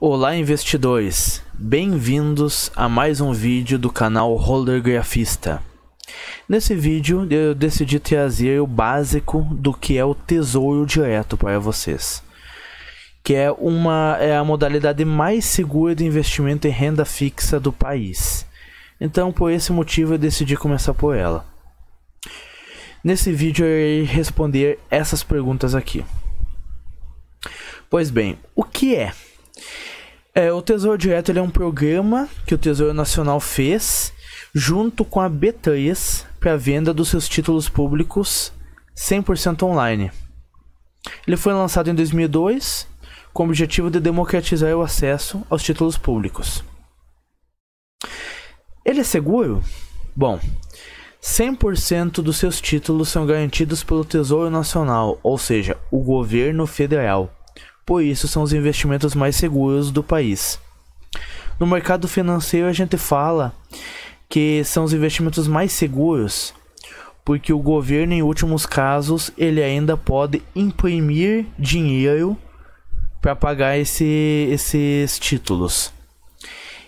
Olá investidores, bem-vindos a mais um vídeo do canal Roller Grafista. Nesse vídeo eu decidi trazer o básico do que é o tesouro direto para vocês, que é, uma, é a modalidade mais segura de investimento em renda fixa do país. Então por esse motivo eu decidi começar por ela. Nesse vídeo eu irei responder essas perguntas aqui. Pois bem, o que é é, o Tesouro Direto é um programa que o Tesouro Nacional fez junto com a B3 para venda dos seus títulos públicos 100% online. Ele foi lançado em 2002 com o objetivo de democratizar o acesso aos títulos públicos. Ele é seguro? Bom, 100% dos seus títulos são garantidos pelo Tesouro Nacional, ou seja, o governo federal por isso são os investimentos mais seguros do país. No mercado financeiro a gente fala que são os investimentos mais seguros, porque o governo em últimos casos ele ainda pode imprimir dinheiro para pagar esse, esses títulos.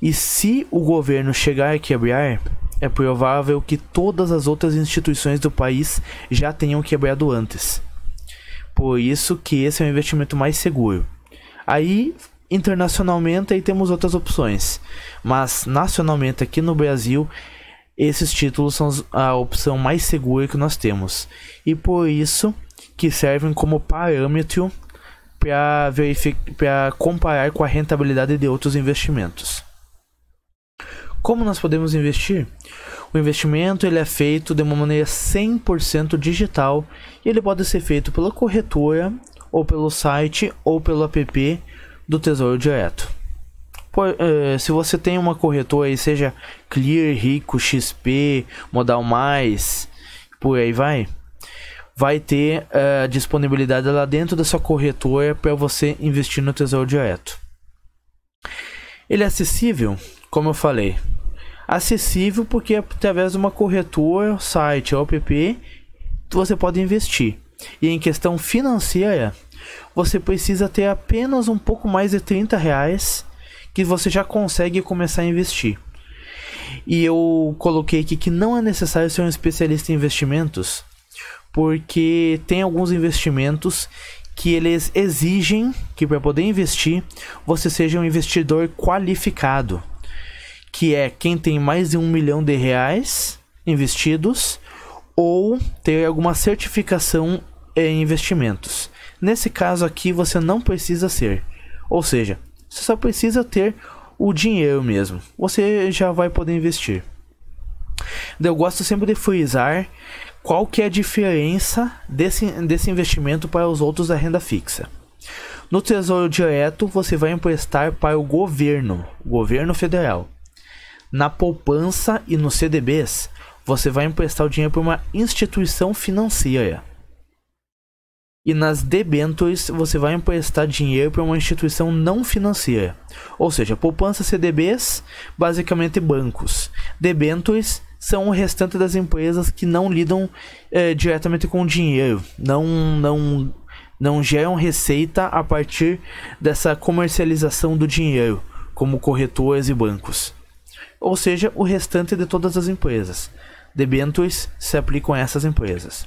E se o governo chegar a quebrar, é provável que todas as outras instituições do país já tenham quebrado antes. Por isso que esse é o investimento mais seguro. Aí, internacionalmente, aí temos outras opções. Mas, nacionalmente, aqui no Brasil, esses títulos são a opção mais segura que nós temos. E por isso que servem como parâmetro para comparar com a rentabilidade de outros investimentos. Como nós podemos investir? O investimento ele é feito de uma maneira 100% digital e ele pode ser feito pela corretora ou pelo site ou pelo app do Tesouro Direto. Por, uh, é, se você tem uma corretora seja Clear, Rico, XP, Modal Mais, por aí vai, vai ter uh, disponibilidade lá dentro da sua corretora para você investir no Tesouro Direto. Ele é acessível, como eu falei, acessível porque através de uma corretora, site ou app você pode investir. E em questão financeira, você precisa ter apenas um pouco mais de 30 reais que você já consegue começar a investir. E eu coloquei aqui que não é necessário ser um especialista em investimentos, porque tem alguns investimentos que eles exigem que para poder investir você seja um investidor qualificado que é quem tem mais de um milhão de reais investidos ou ter alguma certificação em investimentos. Nesse caso aqui você não precisa ser, ou seja, você só precisa ter o dinheiro mesmo. Você já vai poder investir. Eu gosto sempre de frisar qual que é a diferença desse, desse investimento para os outros da renda fixa. No Tesouro Direto, você vai emprestar para o governo, governo federal na poupança e nos CDBs, você vai emprestar o dinheiro para uma instituição financeira. E nas debentures, você vai emprestar dinheiro para uma instituição não financeira. Ou seja, poupança CDBs, basicamente bancos. Debentures são o restante das empresas que não lidam eh, diretamente com dinheiro, não, não, não geram receita a partir dessa comercialização do dinheiro, como corretoras e bancos ou seja, o restante de todas as empresas. Debentures se aplicam a essas empresas.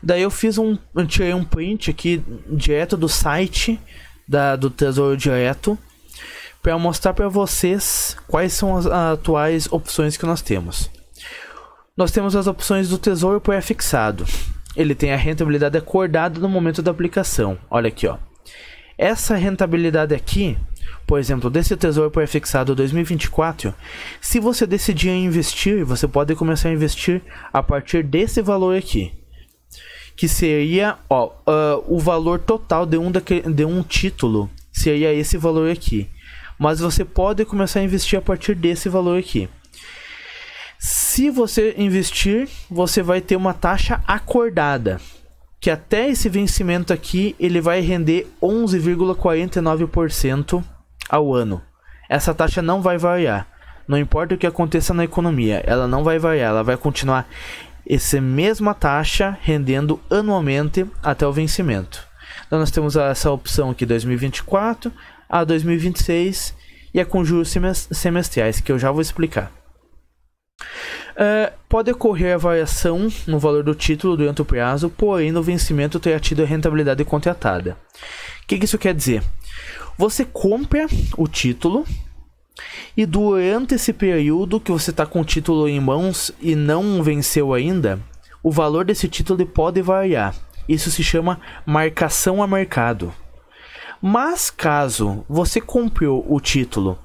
Daí eu fiz um, eu tirei um print aqui direto do site da, do Tesouro Direto para mostrar para vocês quais são as, as atuais opções que nós temos. Nós temos as opções do Tesouro pré-fixado. Ele tem a rentabilidade acordada no momento da aplicação. Olha aqui, ó. Essa rentabilidade aqui por exemplo, desse tesouro prefixado 2024, se você decidir investir, você pode começar a investir a partir desse valor aqui. Que seria ó, uh, o valor total de um, daquele, de um título, seria esse valor aqui. Mas você pode começar a investir a partir desse valor aqui. Se você investir, você vai ter uma taxa acordada, que até esse vencimento aqui ele vai render 11,49% ao ano. Essa taxa não vai variar. Não importa o que aconteça na economia, ela não vai variar, ela vai continuar essa mesma taxa rendendo anualmente até o vencimento. Então nós temos essa opção aqui 2024 a 2026 e é com juros semestrais que eu já vou explicar. Uh, pode ocorrer a variação no valor do título durante o prazo, porém no vencimento terá tido a rentabilidade contratada. O que, que isso quer dizer? Você compra o título e durante esse período que você está com o título em mãos e não venceu ainda, o valor desse título pode variar. Isso se chama marcação a mercado. Mas caso você comprou o título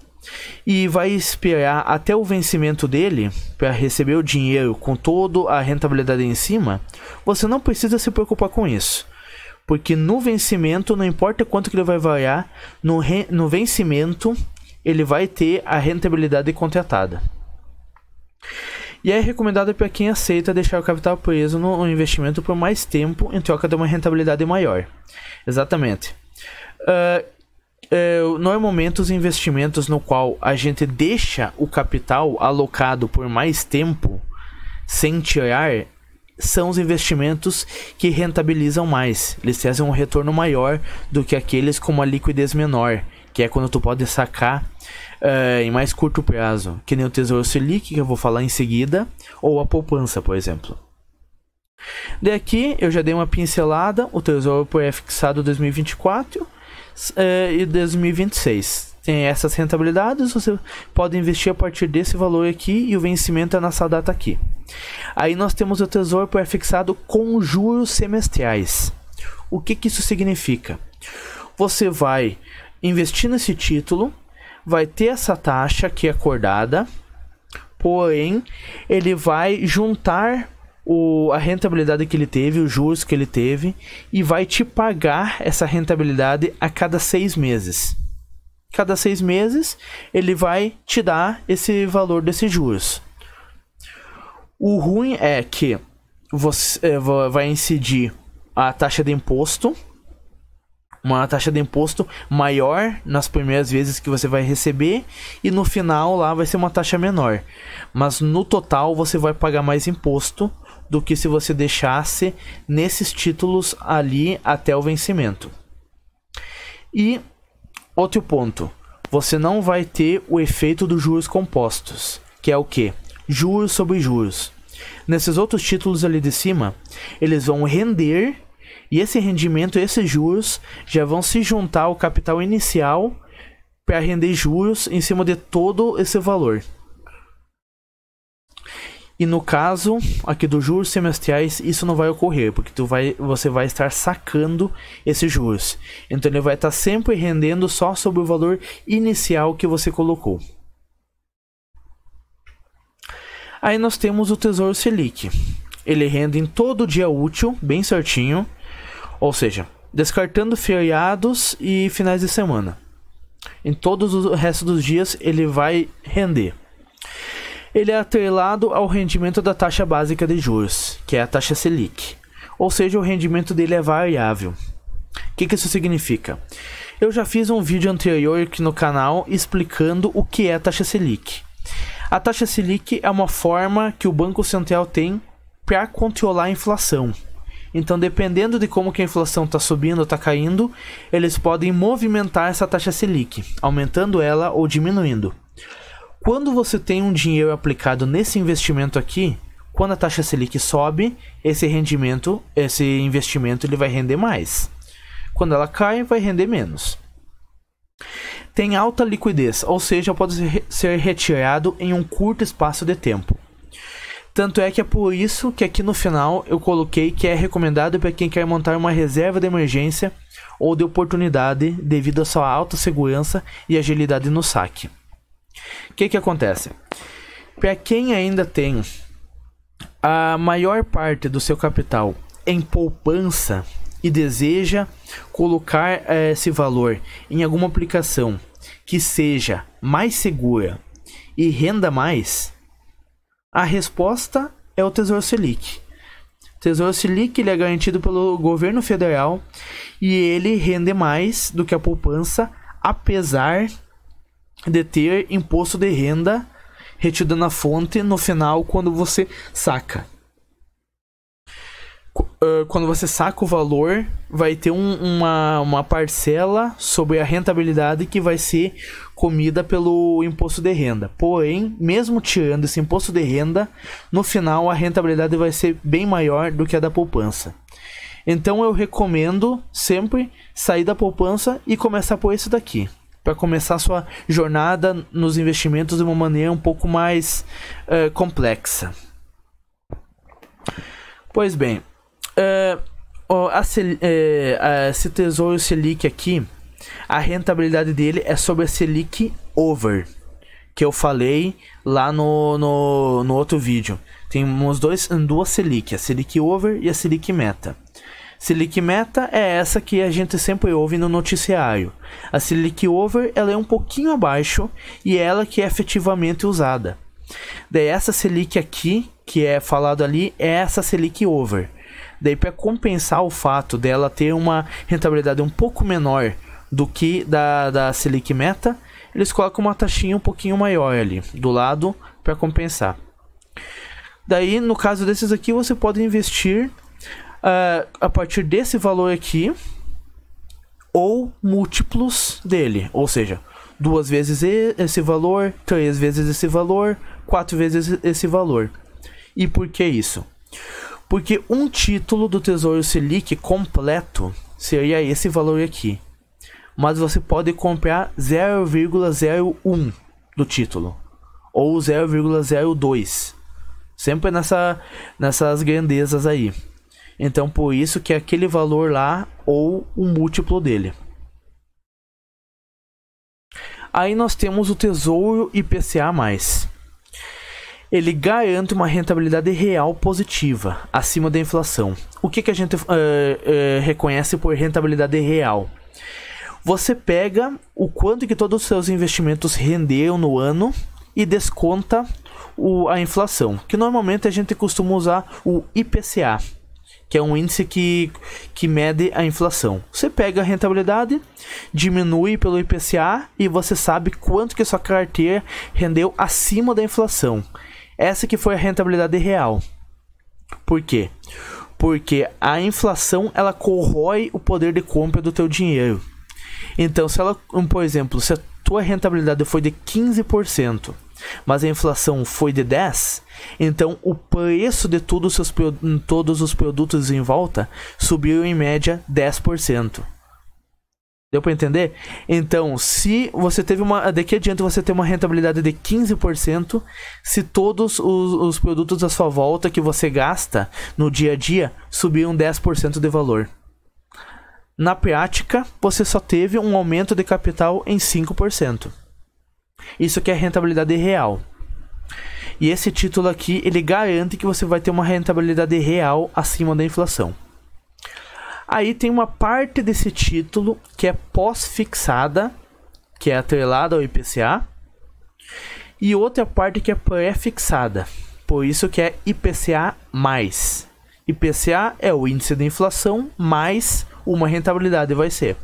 e vai esperar até o vencimento dele para receber o dinheiro com toda a rentabilidade em cima, você não precisa se preocupar com isso. Porque no vencimento, não importa quanto que ele vai variar, no, re, no vencimento ele vai ter a rentabilidade contratada. E é recomendado para quem aceita deixar o capital preso no investimento por mais tempo em troca de uma rentabilidade maior. Exatamente. Uh, ah, uh, é, normalmente é os investimentos no qual a gente deixa o capital alocado por mais tempo sem tirar são os investimentos que rentabilizam mais. Eles trazem um retorno maior do que aqueles com uma liquidez menor, que é quando tu pode sacar eh, em mais curto prazo, que nem o Tesouro Selic, que eu vou falar em seguida, ou a poupança, por exemplo. Daqui eu já dei uma pincelada, o Tesouro foi fixado 2024 e 2026. Eh, Tem essas rentabilidades, você pode investir a partir desse valor aqui e o vencimento é nessa data aqui. Aí nós temos o Tesouro Prefixado Fixado com juros semestrais. O que, que isso significa? Você vai investir nesse título, vai ter essa taxa aqui acordada, porém ele vai juntar o, a rentabilidade que ele teve, os juros que ele teve, e vai te pagar essa rentabilidade a cada seis meses. Cada seis meses ele vai te dar esse valor desses juros. O ruim é que você é, vai incidir a taxa de imposto, uma taxa de imposto maior nas primeiras vezes que você vai receber e no final lá vai ser uma taxa menor. Mas no total você vai pagar mais imposto do que se você deixasse nesses títulos ali até o vencimento. E outro ponto, você não vai ter o efeito dos juros compostos, que é o que? juros sobre juros. Nesses outros títulos ali de cima, eles vão render e esse rendimento, esses juros, já vão se juntar ao capital inicial para render juros em cima de todo esse valor. E no caso aqui dos juros semestrais, isso não vai ocorrer, porque tu vai, você vai estar sacando esses juros. Então ele vai estar sempre rendendo só sobre o valor inicial que você colocou. Aí nós temos o Tesouro Selic. Ele rende em todo dia útil, bem certinho. Ou seja, descartando feriados e finais de semana. Em todos os restos dos dias ele vai render. Ele é atrelado ao rendimento da taxa básica de juros, que é a taxa Selic. Ou seja, o rendimento dele é variável. O que, que isso significa? Eu já fiz um vídeo anterior aqui no canal explicando o que é a taxa Selic. A taxa Selic é uma forma que o Banco Central tem para controlar a inflação. Então, dependendo de como que a inflação está subindo ou está caindo, eles podem movimentar essa taxa Selic, aumentando ela ou diminuindo. Quando você tem um dinheiro aplicado nesse investimento aqui, quando a taxa Selic sobe, esse rendimento, esse investimento ele vai render mais. Quando ela cai, vai render menos tem alta liquidez, ou seja, pode ser retirado em um curto espaço de tempo. Tanto é que é por isso que aqui no final eu coloquei que é recomendado para quem quer montar uma reserva de emergência ou de oportunidade devido à sua alta segurança e agilidade no saque. O que, que acontece? Para quem ainda tem a maior parte do seu capital em poupança, e deseja colocar eh, esse valor em alguma aplicação que seja mais segura e renda mais, a resposta é o Tesouro Selic. O Tesouro Selic ele é garantido pelo governo federal e ele rende mais do que a poupança, apesar de ter imposto de renda retido na fonte no final quando você saca. Ah, quando você saca o valor, vai ter um, uma, uma parcela sobre a rentabilidade que vai ser comida pelo imposto de renda. Porém, mesmo tirando esse imposto de renda, no final a rentabilidade vai ser bem maior do que a da poupança. Então eu recomendo sempre sair da poupança e começar por isso daqui. Para começar sua jornada nos investimentos de uma maneira um pouco mais uh, complexa. Pois bem, é, ó, a, é, a, tesouro Selic aqui, a rentabilidade dele é sobre a Selic Over. Que eu falei lá no, no, no outro vídeo. Tem uns dois, duas Selic, a Selic Over e a Selic Meta. Selic Meta é essa que a gente sempre ouve no noticiário. A Selic Over ela é um pouquinho abaixo e é ela que é efetivamente usada. Daí essa Selic aqui, que é falado ali, é essa Selic Over. Daí para compensar o fato dela ter uma rentabilidade um pouco menor do que da, da Selic Meta, eles colocam uma taxinha um pouquinho maior ali do lado para compensar. Daí, no caso desses aqui, você pode investir uh, a partir desse valor aqui ou múltiplos dele, ou seja, duas vezes esse valor, três vezes esse valor, quatro vezes esse valor. E por que isso? Porque um título do Tesouro Selic completo seria esse valor aqui. Mas você pode comprar 0,01 do título ou 0,02. Sempre nessa, nessas grandezas aí. Então por isso que é aquele valor lá ou o múltiplo dele. Aí nós temos o Tesouro IPCA+ ele garante uma rentabilidade real positiva, acima da inflação. O que, que a gente uh, uh, reconhece por rentabilidade real? Você pega o quanto que todos os seus investimentos renderam no ano e desconta o, a inflação, que normalmente a gente costuma usar o IPCA, que é um índice que, que mede a inflação. Você pega a rentabilidade, diminui pelo IPCA e você sabe quanto que sua carteira rendeu acima da inflação. Essa que foi a rentabilidade real. Por quê? Porque a inflação ela corrói o poder de compra do teu dinheiro. Então, se ela, por exemplo, se a tua rentabilidade foi de 15%, mas a inflação foi de 10, então o preço de todos os, todos os produtos em volta subiu em média 10%. Deu para entender? Então, se você teve uma. Daqui adiante você tem uma rentabilidade de 15%, se todos os, os produtos à sua volta que você gasta no dia a dia subiam 10% de valor. Na prática, você só teve um aumento de capital em 5%. Isso que é rentabilidade real. E esse título aqui, ele garante que você vai ter uma rentabilidade real acima da inflação. Aí tem uma parte desse título que é pós-fixada, que é atrelada ao IPCA, e outra parte que é pré-fixada, por isso que é IPCA+. IPCA é o índice de inflação mais uma rentabilidade vai ser.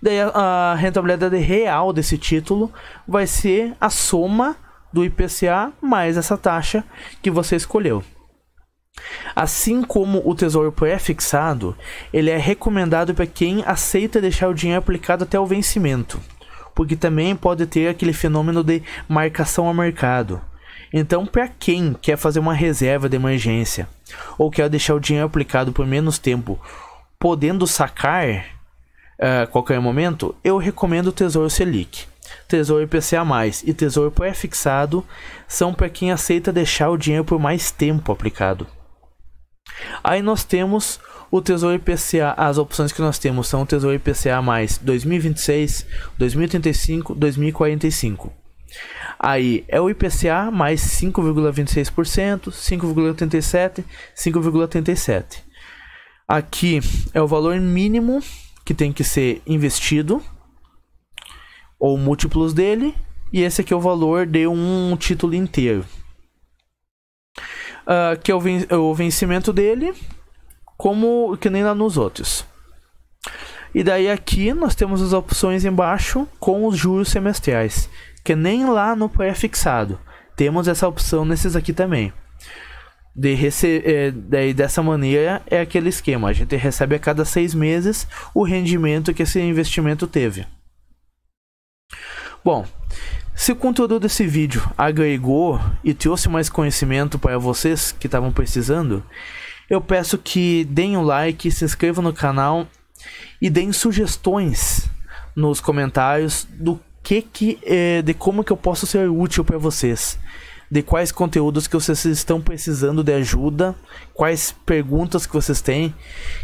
Daí a rentabilidade real desse título vai ser a soma do IPCA mais essa taxa que você escolheu. Assim como o tesouro pré-fixado, ele é recomendado para quem aceita deixar o dinheiro aplicado até o vencimento, porque também pode ter aquele fenômeno de marcação a mercado. Então, para quem quer fazer uma reserva de emergência ou quer deixar o dinheiro aplicado por menos tempo, podendo sacar eh, a uh, qualquer momento, eu recomendo o Tesouro Selic. Tesouro IPCA+, e Tesouro pré-fixado são para quem aceita deixar o dinheiro por mais tempo aplicado. Aí nós temos o Tesouro IPCA, as opções que nós temos são o Tesouro IPCA mais 2026, 2035, 2045. Aí é o IPCA mais 5,26%, 5,87%, 5,87%. Aqui é o valor mínimo que tem que ser investido ou múltiplos dele, e esse aqui é o valor de um título inteiro uh, que é o, ven o vencimento dele, como que nem lá nos outros. E daí aqui nós temos as opções embaixo com os juros semestrais, que nem lá no pré-fixado. Temos essa opção nesses aqui também. De receber, é, daí dessa maneira é aquele esquema, a gente recebe a cada seis meses o rendimento que esse investimento teve. Bom, se o conteúdo desse vídeo agregou e trouxe mais conhecimento para vocês que estavam precisando, eu peço que deem um like, se inscrevam no canal e deem sugestões nos comentários do que que é, de como que eu posso ser útil para vocês, de quais conteúdos que vocês estão precisando de ajuda, quais perguntas que vocês têm,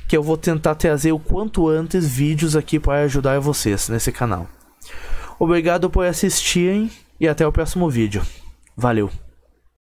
que eu vou tentar trazer o quanto antes vídeos aqui para ajudar vocês nesse canal. Obrigado por assistirem e até o próximo vídeo. Valeu!